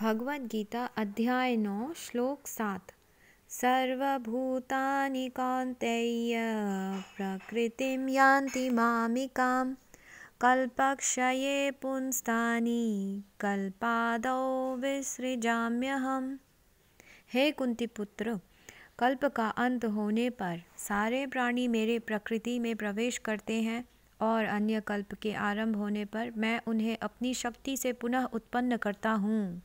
भगवद गीता अध्याय नौ श्लोक सात सर्वभूतानि कौन्तेय प्रकृतिं यान्ति मामिकां कल्पक्षये पुंस्तानि कल्पादौ विसृजाम्यहम् हे कुंती पुत्र कल्प का अंत होने पर सारे प्राणी मेरे प्रकृति में प्रवेश करते हैं और अन्य कल्प के आरंभ होने पर मैं उन्हें अपनी शक्ति से पुनः उत्पन्न करता हूँ